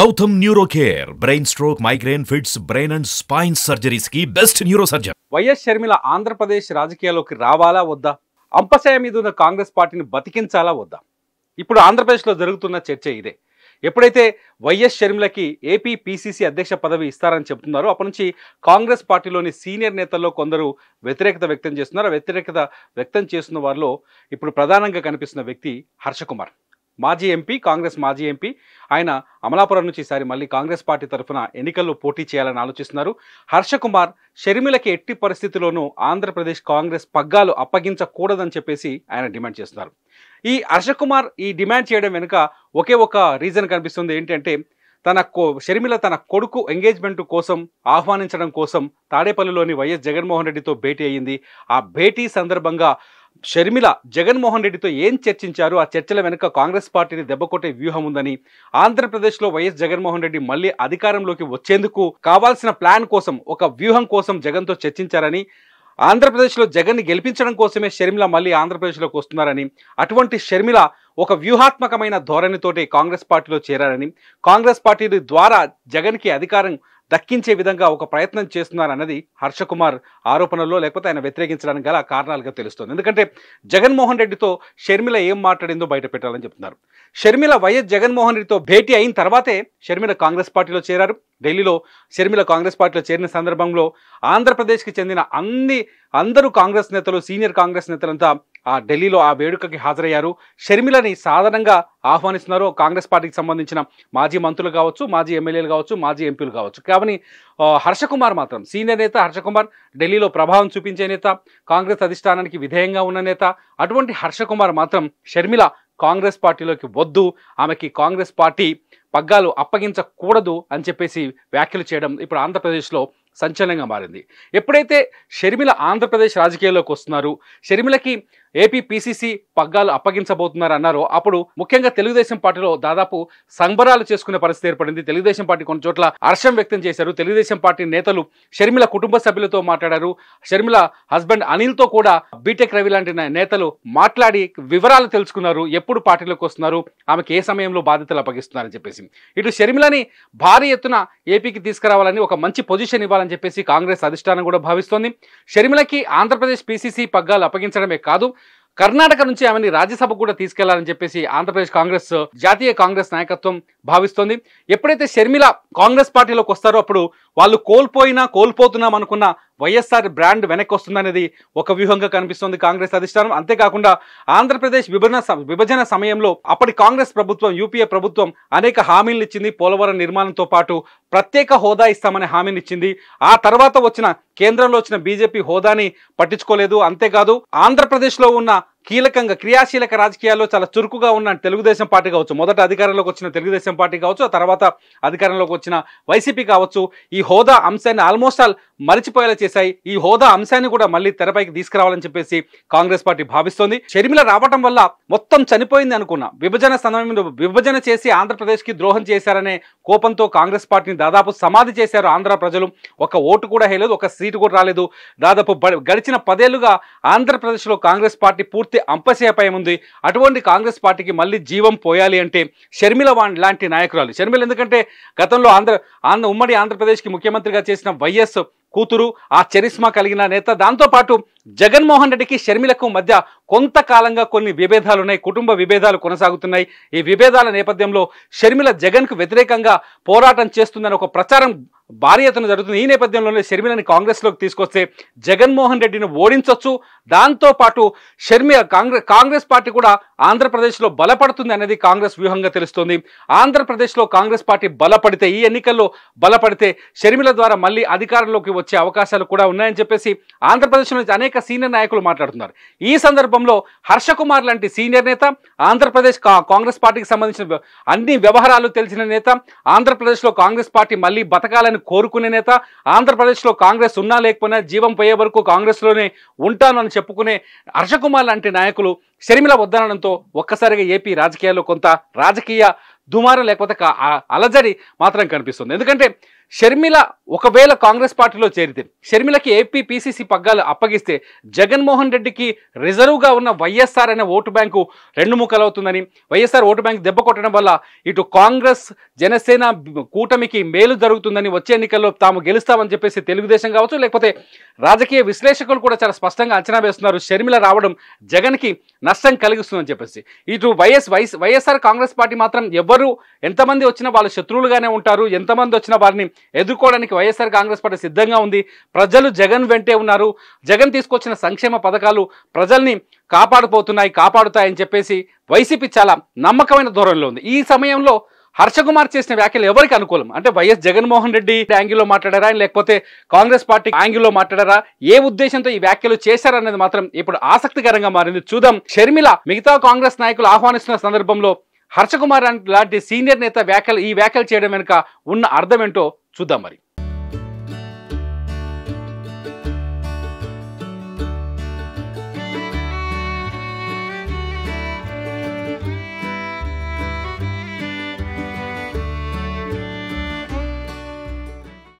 Gautam neuro care brain stroke migraine fits brain and spine surgeries కి best neuro surgeon YS Sharmila Andhra Pradesh రాజకీయాల్లోకి రావాలా వద్దా అంపశయ మీద ఉన్న కాంగ్రెస్ పార్టీని బతికించాలా వద్దా ఇప్పుడు ఆంధ్రప్రదేశ్లో జరుగుతున్న చర్చ ఇదే ఎప్పుడైతే వైఎస్ షర్మిలకి ఏపీ పిసిసి అధ్యక్ష పదవి ఇస్తారని చెబుతున్నారో అప్పటి నుంచి కాంగ్రెస్ పార్టీలోని సీనియర్ నేతల్లో కొందరు వ్యతిరేకత వ్యక్తం చేస్తున్నారు వ్యతిరేకత వ్యక్తం చేస్తున్న వారిలో ఇప్పుడు ప్రధానంగా కనిపిస్తున్న వ్యక్తి హర్షకుమార్ మాజీ ఎంపీ కాంగ్రెస్ మాజీ ఎంపీ ఆయన అమలాపురం నుంచి ఈసారి మళ్ళీ కాంగ్రెస్ పార్టీ తరఫున ఎన్నికల్లో పోటీ చేయాలని ఆలోచిస్తున్నారు హర్షకుమార్ షర్మిలకి ఎట్టి పరిస్థితుల్లోనూ ఆంధ్రప్రదేశ్ కాంగ్రెస్ పగ్గాలు అప్పగించకూడదని చెప్పేసి ఆయన డిమాండ్ చేస్తున్నారు ఈ హర్షకుమార్ ఈ డిమాండ్ చేయడం వెనుక ఒకే ఒక రీజన్ కనిపిస్తుంది ఏంటంటే తన కో షర్మిల తన కొడుకు ఎంగేజ్మెంట్ కోసం ఆహ్వానించడం కోసం తాడేపల్లిలోని వైఎస్ జగన్మోహన్ రెడ్డితో భేటీ అయ్యింది ఆ భేటీ సందర్భంగా షర్మిల జగన్మోహన్ రెడ్డితో ఏం చర్చించారు ఆ చర్చల వెనుక కాంగ్రెస్ పార్టీని దెబ్బకొట్టే వ్యూహం ఉందని ఆంధ్రప్రదేశ్లో వైఎస్ జగన్మోహన్ రెడ్డి మళ్ళీ అధికారంలోకి వచ్చేందుకు కావాల్సిన ప్లాన్ కోసం ఒక వ్యూహం కోసం జగన్తో చర్చించారని ఆంధ్రప్రదేశ్లో జగన్ని గెలిపించడం కోసమే షర్మిల మళ్ళీ ఆంధ్రప్రదేశ్లోకి వస్తున్నారని అటువంటి షర్మిల ఒక వ్యూహాత్మకమైన ధోరణితోటి కాంగ్రెస్ పార్టీలో చేరారని కాంగ్రెస్ పార్టీ ద్వారా జగన్కి అధికారం దక్కించే విధంగా ఒక ప్రయత్నం చేస్తున్నారన్నది హర్షకుమార్ ఆరోపణలో లేకపోతే ఆయన వ్యతిరేకించడానికి గల కారణాలుగా తెలుస్తుంది ఎందుకంటే జగన్మోహన్ రెడ్డితో షర్మిల ఏం మాట్లాడిందో బయట పెట్టాలని చెప్తున్నారు షర్మిల వైఎస్ జగన్మోహన్ రెడ్డితో భేటీ అయిన తర్వాతే షర్మిల కాంగ్రెస్ పార్టీలో చేరారు ఢిల్లీలో షర్మిల కాంగ్రెస్ పార్టీలో చేరిన సందర్భంలో ఆంధ్రప్రదేశ్కి చెందిన అన్ని అందరూ కాంగ్రెస్ నేతలు సీనియర్ కాంగ్రెస్ నేతలంతా ఆ ఢిల్లీలో ఆ వేడుకకి హాజరయ్యారు షర్మిలని సాధారణంగా ఆహ్వానిస్తున్నారో కాంగ్రెస్ పార్టీకి సంబంధించిన మాజీ మంత్రులు కావచ్చు మాజీ ఎమ్మెల్యేలు కావచ్చు మాజీ ఎంపీలు కావచ్చు కాబట్టి హర్షకుమార్ మాత్రం సీనియర్ నేత హర్షకుమార్ ఢిల్లీలో ప్రభావం చూపించే నేత కాంగ్రెస్ అధిష్టానానికి విధేయంగా ఉన్న నేత అటువంటి హర్షకుమార్ మాత్రం షర్మిల కాంగ్రెస్ పార్టీలోకి వద్దు ఆమెకి కాంగ్రెస్ పార్టీ పగ్గాలు అప్పగించకూడదు అని చెప్పేసి వ్యాఖ్యలు చేయడం ఇప్పుడు ఆంధ్రప్రదేశ్లో సంచలనంగా మారింది ఎప్పుడైతే షర్మిల ఆంధ్రప్రదేశ్ రాజకీయాల్లోకి వస్తున్నారు షర్మిలకి ఏపీ పీసీసీ పగ్గాలు అప్పగించబోతున్నారు అన్నారు అప్పుడు ముఖ్యంగా తెలుగుదేశం పార్టీలో దాదాపు సంబరాలు చేసుకునే పరిస్థితి ఏర్పడింది తెలుగుదేశం పార్టీ కొన్ని చోట్ల హర్షం వ్యక్తం చేశారు తెలుగుదేశం పార్టీ నేతలు షర్మిల కుటుంబ సభ్యులతో మాట్లాడారు షర్మిల హస్బెండ్ అనిల్తో కూడా బీటెక్ రవి లాంటి నేతలు మాట్లాడి వివరాలు తెలుసుకున్నారు ఎప్పుడు పార్టీలోకి వస్తున్నారు ఆమెకి ఏ సమయంలో బాధ్యతలు అప్పగిస్తున్నారని చెప్పేసి ఇటు షర్మిలని భారీ ఎత్తున ఏపీకి తీసుకురావాలని ఒక మంచి పొజిషన్ ఇవ్వాలని చెప్పేసి కాంగ్రెస్ అధిష్టానం కూడా భావిస్తోంది షర్మిలకి ఆంధ్రప్రదేశ్ పీసీసీ పగ్గాలు అప్పగించడమే కాదు కర్ణాటక నుంచి ఆమెని రాజ్యసభకు కూడా తీసుకెళ్లాలని చెప్పేసి ఆంధ్రప్రదేశ్ కాంగ్రెస్ జాతీయ కాంగ్రెస్ నాయకత్వం భావిస్తోంది ఎప్పుడైతే షర్మిల కాంగ్రెస్ పార్టీలోకి వస్తారో అప్పుడు వాళ్ళు కోల్పోయినా కోల్పోతున్నాం అనుకున్న వైఎస్ఆర్ బ్రాండ్ వెనక్కి వస్తుందనేది ఒక వ్యూహంగా కనిపిస్తోంది కాంగ్రెస్ అధిష్టానం అంతేకాకుండా ఆంధ్రప్రదేశ్ విభజన విభజన సమయంలో అప్పటి కాంగ్రెస్ ప్రభుత్వం యూపీఏ ప్రభుత్వం అనేక హామీలు ఇచ్చింది పోలవరం నిర్మాణంతో పాటు ప్రత్యేక హోదా ఇస్తామనే హామీని ఇచ్చింది ఆ తర్వాత వచ్చిన కేంద్రంలో వచ్చిన బీజేపీ హోదాని పట్టించుకోలేదు అంతేకాదు ఆంధ్రప్రదేశ్లో ఉన్న కీలకంగా క్రియాశీలక రాజకీయాల్లో చాలా చురుకుగా ఉన్న తెలుగుదేశం పార్టీ కావచ్చు మొదట అధికారంలోకి వచ్చిన తెలుగుదేశం పార్టీ కావచ్చు ఆ తర్వాత అధికారంలోకి వచ్చిన వైసీపీ కావచ్చు ఈ హోదా అంశాన్ని ఆల్మోస్ట్ ఆల్ మరిచిపోయేలా చేశాయి ఈ హోదా అంశాన్ని కూడా మళ్ళీ తెరపైకి తీసుకురావాలని చెప్పేసి కాంగ్రెస్ పార్టీ భావిస్తోంది షర్మిల రావటం వల్ల మొత్తం చనిపోయింది అనుకున్న విభజన సమయంలో విభజన చేసి ఆంధ్రప్రదేశ్కి ద్రోహం చేశారనే కోపంతో కాంగ్రెస్ పార్టీని దాదాపు సమాధి చేశారు ఆంధ్ర ప్రజలు ఒక ఓటు కూడా వేయలేదు ఒక సీటు కూడా రాలేదు దాదాపు గడిచిన పదేళ్లుగా ఆంధ్రప్రదేశ్లో కాంగ్రెస్ పార్టీ పూర్తి పూర్తి ఉంది అటువంటి కాంగ్రెస్ పార్టీకి మళ్ళీ జీవం పోయాలి అంటే షర్మిల వాణ్ లాంటి నాయకురాలు షర్మిల ఎందుకంటే గతంలో ఆంధ్ర ఆంధ్ర ఉమ్మడి ఆంధ్రప్రదేశ్కి ముఖ్యమంత్రిగా చేసిన వైఎస్ కూతురు ఆ చరిస్మా కలిగిన నేత దాంతోపాటు జగన్మోహన్ రెడ్డికి షర్మిలకు మధ్య కొంతకాలంగా కొన్ని విభేదాలున్నాయి కుటుంబ విభేదాలు కొనసాగుతున్నాయి ఈ విభేదాల నేపథ్యంలో షర్మిల జగన్కు వ్యతిరేకంగా పోరాటం చేస్తుందని ఒక ప్రచారం భారీ అతను జరుగుతుంది ఈ నేపథ్యంలోనే షర్మిలని కాంగ్రెస్లోకి తీసుకొస్తే జగన్మోహన్ రెడ్డిని ఓడించవచ్చు దాంతోపాటు షర్మిల కాంగ్రెస్ కాంగ్రెస్ పార్టీ కూడా ఆంధ్రప్రదేశ్లో బలపడుతుంది అనేది కాంగ్రెస్ వ్యూహంగా తెలుస్తోంది ఆంధ్రప్రదేశ్లో కాంగ్రెస్ పార్టీ బలపడితే ఈ ఎన్నికల్లో బలపడితే షర్మిల ద్వారా మళ్ళీ అధికారంలోకి వచ్చే అవకాశాలు కూడా ఉన్నాయని చెప్పేసి ఆంధ్రప్రదేశ్ నుంచి అనేక సీనియర్ నాయకులు మాట్లాడుతున్నారు ఈ సందర్భంలో హర్షకుమార్ లాంటి సీనియర్ నేత ఆంధ్రప్రదేశ్ కాంగ్రెస్ పార్టీకి సంబంధించిన అన్ని వ్యవహారాలు తెలిసిన నేత ఆంధ్రప్రదేశ్లో కాంగ్రెస్ పార్టీ మళ్ళీ బతకాలని కోరుకునే నేత ఆంధ్రప్రదేశ్లో కాంగ్రెస్ ఉన్నా లేకపోయినా జీవం పోయే వరకు కాంగ్రెస్లోనే ఉంటాను అని చెప్పుకునే హర్షకుమార్ లాంటి నాయకులు షర్మిల వద్దనడంతో ఒక్కసారిగా ఏపీ రాజకీయాల్లో కొంత రాజకీయ దుమారం లేకపోతే అలజడి మాత్రం కనిపిస్తుంది ఎందుకంటే షర్మిల ఒకవేళ కాంగ్రెస్ పార్టీలో చేరితే షర్మిలకి ఏపీ పిసిసి పగ్గాలు అప్పగిస్తే జగన్మోహన్ రెడ్డికి రిజర్వ్గా ఉన్న వైఎస్ఆర్ అనే ఓటు బ్యాంకు రెండు అవుతుందని వైఎస్ఆర్ ఓటు బ్యాంకు దెబ్బ కొట్టడం వల్ల ఇటు కాంగ్రెస్ జనసేన కూటమికి మేలు జరుగుతుందని వచ్చే ఎన్నికల్లో తాము గెలుస్తామని చెప్పేసి తెలుగుదేశం కావచ్చు లేకపోతే రాజకీయ విశ్లేషకులు కూడా చాలా స్పష్టంగా అంచనా వేస్తున్నారు షర్మిల రావడం జగన్కి నష్టం కలిగిస్తుందని చెప్పేసి ఇటు YS YS YSR Congress party మాత్రం ఎవరు ఎంతమంది వచ్చినా వాళ్ళు శత్రువులుగానే ఉంటారు ఎంతమంది వచ్చినా వారిని ఎదుర్కోవడానికి వైఎస్ఆర్ కాంగ్రెస్ పార్టీ సిద్ధంగా ఉంది ప్రజలు జగన్ వెంటే ఉన్నారు జగన్ తీసుకొచ్చిన సంక్షేమ పథకాలు ప్రజల్ని కాపాడుపోతున్నాయి కాపాడుతాయని చెప్పేసి వైసీపీ చాలా నమ్మకమైన ధోరణిలో ఉంది ఈ సమయంలో హర్షకుమార్ చేసిన వ్యాఖ్యలు ఎవరికి అనుకూలం అంటే వైఎస్ జగన్మోహన్ రెడ్డి యాంగిల్లో మాట్లాడారా లేకపోతే కాంగ్రెస్ పార్టీ యాంగిల్లో మాట్లాడారా ఏ ఉద్దేశంతో ఈ వ్యాఖ్యలు చేశారనేది మాత్రం ఇప్పుడు ఆసక్తికరంగా మారింది చూద్దాం షర్మిల మిగతా కాంగ్రెస్ నాయకులు ఆహ్వానిస్తున్న సందర్భంలో హర్షకుమార్ లాంటి సీనియర్ నేత వ్యాఖ్యలు ఈ వ్యాఖ్యలు చేయడం వెనుక ఉన్న అర్థం ఏంటో చూద్దాం మరి